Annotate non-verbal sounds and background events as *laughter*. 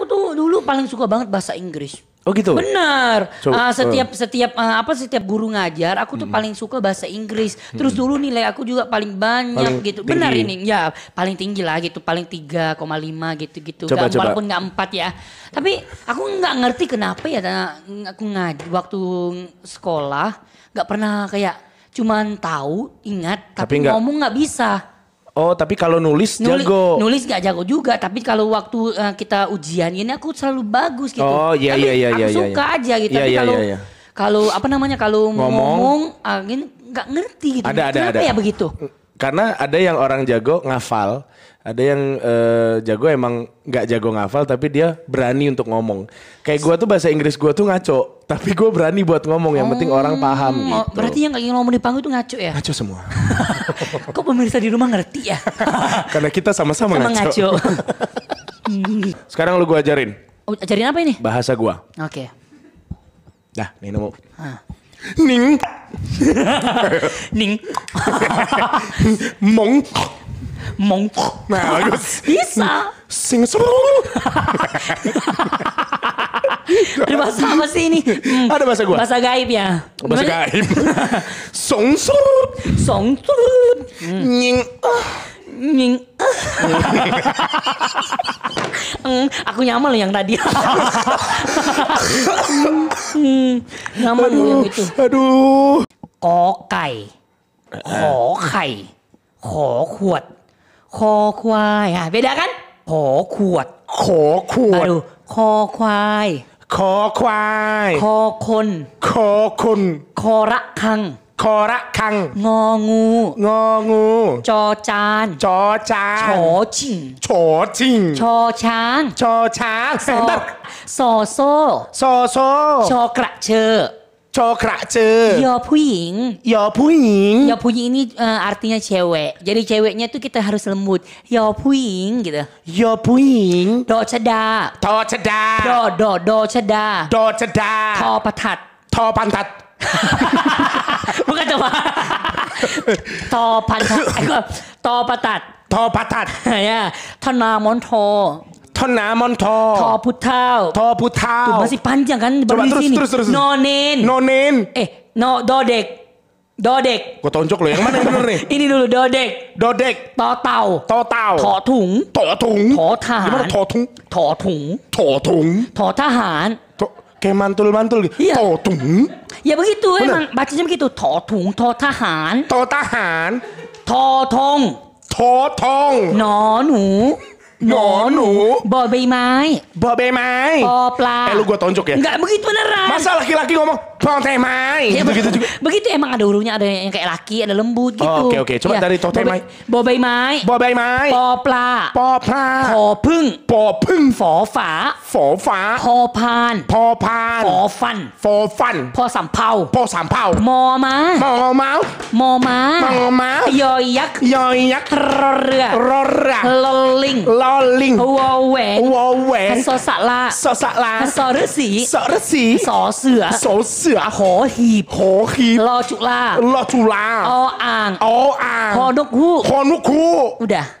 aku tuh dulu paling suka banget bahasa Inggris. Oh gitu. Benar. So, uh, setiap uh. setiap uh, apa setiap guru ngajar, aku tuh hmm. paling suka bahasa Inggris. Hmm. Terus hmm. dulu nilai aku juga paling banyak paling gitu. Tinggi. Benar ini. Ya, paling tinggi lah gitu, paling 3,5 gitu-gitu. Coba, gak, Walaupun nggak 4 ya. Tapi aku nggak ngerti kenapa ya aku ngaji waktu sekolah nggak pernah kayak cuman tahu, ingat tapi, tapi gak, ngomong nggak bisa. Oh, tapi kalau nulis, nulis jago. Nulis gak jago juga, tapi kalau waktu uh, kita ujian ini aku selalu bagus gitu. Oh, iya iya iya aku iya. Aku iya, suka iya. aja gitu. Iya, tapi iya, kalau iya, iya. kalau apa namanya kalau ngomong, ngomong gini, ah, nggak ngerti gitu. Ada, Kenapa ada, ada. ya begitu? karena ada yang orang jago ngafal, ada yang uh, jago emang nggak jago ngafal tapi dia berani untuk ngomong. Kayak gue tuh bahasa Inggris gue tuh ngaco, tapi gue berani buat ngomong. Yang oh, penting orang oh, paham oh, gitu. Berarti yang kayak ngomong di panggung itu ngaco ya? Ngaco semua. *laughs* Kok pemirsa di rumah ngerti ya? *laughs* karena kita sama-sama ngaco. ngaco. *laughs* Sekarang lu gue ajarin. Oh, ajarin apa ini? Bahasa gue. Oke. Okay. Nah, Nino mau. Ah. Ning. Ning. Mong. Mong. Nah, bagus. Bisa. Sing seru. Ada bahasa apa sih ini? Hmm. Ada bahasa gua. Bahasa gaib ya. Bahasa gaib. Song sur. Song sur. Hmm. Nying. Nying. *laughs* mm, aku nyaman loh yang tadi. mm, nyaman aduh, loh yang itu. Aduh. กอไก่ ขอไข่ ขอขวดคอควายอ่ะ beda kan ขอขวด ขอขวดดูคอควาย ขอควายคอคนคอคนคอระคัง korak kang ngongu ngongu cocan cocan cocing cocing cocang cocang sebentar soso soso cokrak ce cokrak ce yo ya Puing, yo ya Puing, yo ya Puing ini eh, artinya cewek jadi ceweknya tuh kita harus lembut yo Puing, gitu yo Puing, do ceda do ceda do do do ceda do ceda to patat to pantat มึงก็จะมาตอพันธุตอประตัดตอประตัดเนี่ยทนามอนทอทนนามอนทอ ทอพุทธาวทอพุทธาวตุ่มาสิปันอย่างนั้นบริสุทธิ์นอเนนนอนเนนเอ๊ะนอดอเด็กดอเด็ก ก็ตอนจกเลยมันนี่ลยอีนี่ดูดอเด็กดอเด็กต่อเต่าต่อเต่าถอถุง ถอถุงถอทหารถอถุงถอถุงถอถุงถอทหาร kayak mantul-mantul gitu. Iya. Totung. Ya begitu Bener. emang bacanya begitu. Totung, totahan. Totahan. Totong. Totong. Nonu. Nonu. Bobe mai. Bobe mai. Popla. Eh lu gue tonjok ya? Enggak begitu beneran. Masa laki-laki ngomong Totemai. Ya, begitu juga. Begitu emang ada hurufnya ada yang kayak laki, ada lembut gitu. Oke oh, oke, okay, okay. coba ya. dari totemai. Bobai mai. Bobai mai. Popla. Popla. พอพึ่งพอพึ่งฝอฝาฝอฝาพอพาน พอพานฝอฟันฝอฟัน พอสำเภาพอสำเภามอมา มอมามอมามอมายอยักษ์ยอยักษ์รอเรือรอเรือลอลิงลอลิงวอแหวนวอแหวนสอสะลาสอสะลาสอฤษีสอฤษีสอเสือสอเสือ字啊？可協，可協。Lo cula. Lo cula. O ang. O ang. Ho nuk hu. Ho nuk hu. Udah.